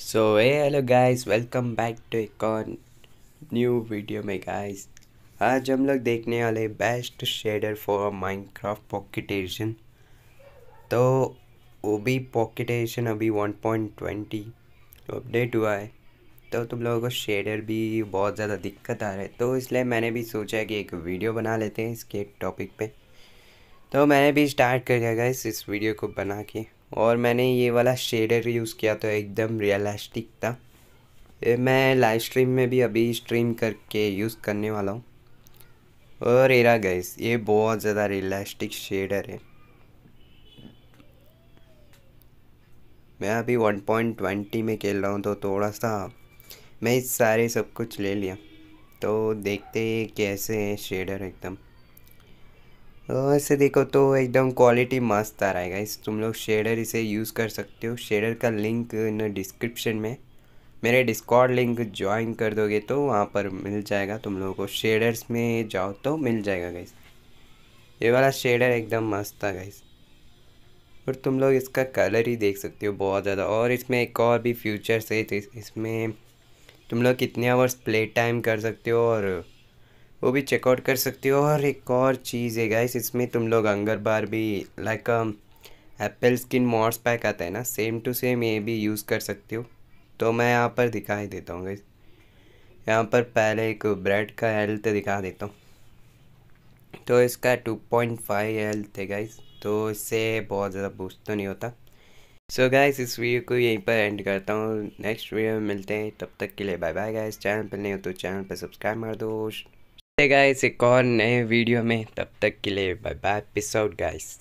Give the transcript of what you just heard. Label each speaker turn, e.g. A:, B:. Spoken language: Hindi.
A: so a hello guys welcome back to एक और न्यू वीडियो में गाइस आज हम लोग देखने वाले best shader for Minecraft pocket edition तो वो भी पॉकेट एडिशन अभी 1.20 अपडेट हुआ है तो तुम लोगों को शेडर भी बहुत ज़्यादा दिक्कत आ रहा है तो इसलिए मैंने भी सोचा कि एक वीडियो बना लेते हैं इसके टॉपिक पे तो मैंने भी स्टार्ट कर दिया गाइस इस वीडियो को बना के और मैंने ये वाला शेडर यूज़ किया तो एकदम रियलिस्टिक था मैं लाइव स्ट्रीम में भी अभी स्ट्रीम करके यूज़ करने वाला हूँ और एरा गैस ये बहुत ज़्यादा रियलिस्टिक शेडर है मैं अभी 1.20 में खेल रहा हूँ तो थोड़ा सा मैं इस सारे सब कुछ ले लिया तो देखते कैसे है शेडर एकदम हाँ, ऐसे देखो तो एकदम क्वालिटी मस्त आ रहा है गाइस तुम लोग शेडर इसे यूज़ कर सकते हो शेडर का लिंक न डिस्क्रिप्शन में मेरे डिस्कॉर्ड लिंक ज्वाइन कर दोगे तो वहाँ पर मिल जाएगा तुम लोगों को शेडर्स में जाओ तो मिल जाएगा गाइस ये वाला शेडर एकदम मस्त था गाइस और तुम लोग इसका कलर ही देख सकते हो बहुत ज़्यादा और इसमें एक और भी फ्यूचर्स है इसमें तुम लोग कितने आवर्स प्ले टाइम कर सकते हो और वो भी चेकआउट कर सकते हो और एक और चीज़ है गाइस इसमें तुम लोग अंगर बार भी लाइक एप्पल स्किन मॉर्स पैक आता है ना सेम टू सेम ये भी यूज़ कर सकते हो तो मैं यहाँ पर दिखाई देता हूँ गाइस यहाँ पर पहले एक ब्रेड का हेल्थ दिखा देता हूँ तो इसका टू पॉइंट फाइव हेल्थ है गाइस तो इससे बहुत ज़्यादा बूस्ट तो नहीं होता सो so गाइस इस वीडियो को यहीं पर एंड करता हूँ नेक्स्ट वीडियो में मिलते हैं तब तक के लिए बाय बाय गाइस चैनल पर नहीं हो तो चैनल पर सब्सक्राइब मार दो गाइस एक और नए वीडियो में तब तक के लिए bye bye peace out guys